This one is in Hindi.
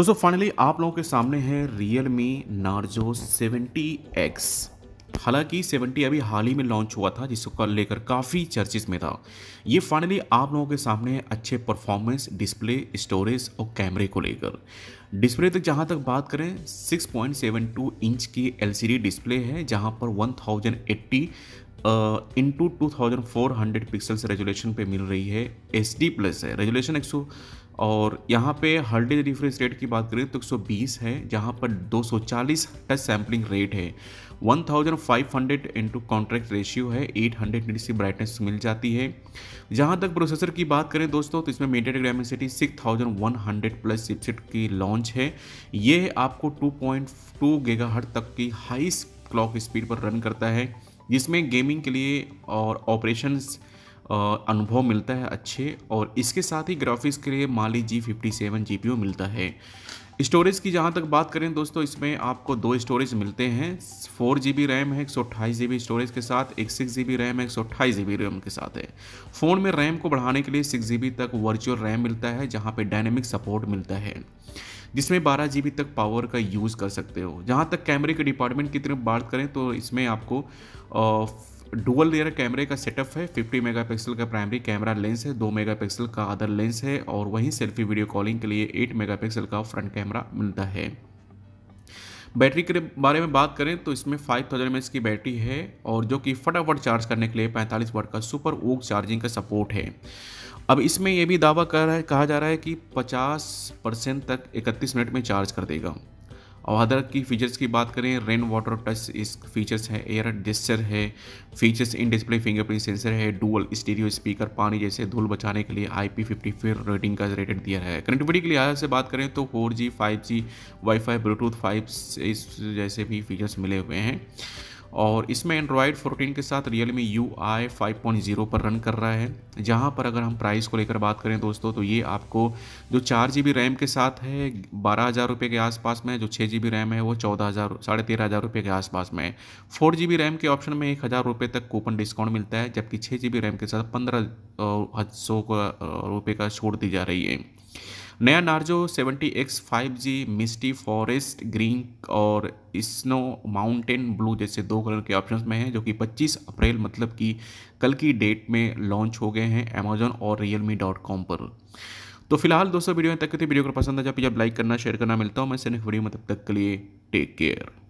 दोस्तों फाइनली आप लोगों के सामने है Realme Narzo seventy X हालांकि 70 अभी हाल ही में लॉन्च हुआ था जिसको कल लेकर काफ़ी चर्चिस में था ये फाइनली आप लोगों के सामने अच्छे परफॉर्मेंस डिस्प्ले स्टोरेज और कैमरे को लेकर डिस्प्ले तक जहां तक बात करें 6.72 इंच की एलसीडी डिस्प्ले है जहां पर 1080 into two thousand four hundred pixels resolution पर मिल रही है एस डी प्लस है रेजोलेशन एक सौ और यहाँ पे डे रिफ्रेश रेट की बात करें तो 120 है जहाँ पर 240 टच सैम्पलिंग रेट है 1500 thousand five hundred into contrast ratio है 800 हंड्रेड ब्राइटनेस मिल जाती है जहाँ तक प्रोसेसर की बात करें दोस्तों तो इसमें MediaTek Dimensity six thousand one hundred plus chipset की लॉन्च है ये आपको टू पॉइंट टू गेगा हट तक की हाई क्लॉक स्पीड पर रन करता है जिसमें गेमिंग के लिए और ऑपरेशंस अनुभव मिलता है अच्छे और इसके साथ ही ग्राफिक्स के लिए माली जी फिफ्टी सेवन जी मिलता है स्टोरेज की जहाँ तक बात करें दोस्तों इसमें आपको दो स्टोरेज मिलते हैं फोर जी बी रैम है एक सौ अट्ठाईस जी बी स्टोरेज के साथ एक सिक्स जी बी रैम है एक सौ अट्ठाईस जी बी रैम के साथ है फ़ोन में रैम को बढ़ाने के लिए सिक्स जी बी तक वर्चुअल रैम मिलता है जहाँ पे डायनेमिक सपोर्ट मिलता है जिसमें बारह जी बी तक पावर का यूज़ कर सकते हो जहाँ तक कैमरे के डिपार्टमेंट की तरफ बात करें तो इसमें आपको डुअल रियर कैमरे का सेटअप है 50 मेगापिक्सल का प्राइमरी कैमरा लेंस है 2 मेगापिक्सल का अदर लेंस है और वहीं सेल्फी वीडियो कॉलिंग के लिए 8 मेगापिक्सल का फ्रंट कैमरा मिलता है बैटरी के बारे में बात करें तो इसमें 5000 थाउजेंड की बैटरी है और जो कि फटाफट चार्ज करने के लिए 45 वाट का सुपर ओक चार्जिंग का सपोर्ट है अब इसमें यह भी दावा कर रहा है कहा जा रहा है कि 50 परसेंट तक 31 मिनट में चार्ज कर देगा और अदर की फीचर्स की बात करें रेन वाटर टच इस फीचर्स हैं एयर डिस्चर है फीचर्स इन डिस्प्ले फिंगरप्रिंट सेंसर है डुअल स्टीरियो स्पीकर पानी जैसे धूल बचाने के लिए आई पी फिफ्टी फिर रेटिंग का रेटेड दिया है कनेक्टिविटी के लिहाज से बात करें तो फोर जी फाइव जी फाई ब्लूटूथ फाइव इस जैसे भी फीचर्स मिले हुए हैं और इसमें एंड्रॉयड 14 के साथ रियल मी यू आई फाइव पर रन कर रहा है जहाँ पर अगर हम प्राइस को लेकर बात करें दोस्तों तो ये आपको जो चार जी रैम के साथ है बारह हज़ार रुपये के आसपास में जो छः जी रैम है वो चौदह हज़ार साढ़े तेरह हज़ार रुपये के आसपास में है फोर जी रैम के ऑप्शन में एक हज़ार रुपये तक कूपन डिस्काउंट मिलता है जबकि छः जी रैम के साथ पंद्रह सौ रुपये का छूट दी जा रही है नया Narzo 70X 5G misty forest green और स्नो माउंटेन ब्लू जैसे दो कलर के ऑप्शंस में हैं जो कि 25 अप्रैल मतलब कि कल की डेट में लॉन्च हो गए हैं अमेजोन और रियल पर तो फिलहाल दोस्तों वीडियो में तक थी वीडियो को पसंद आ जाए तो आप लाइक करना शेयर करना मिलता हूँ मैं सिर्फ वीडियो में तब तक के लिए टेक केयर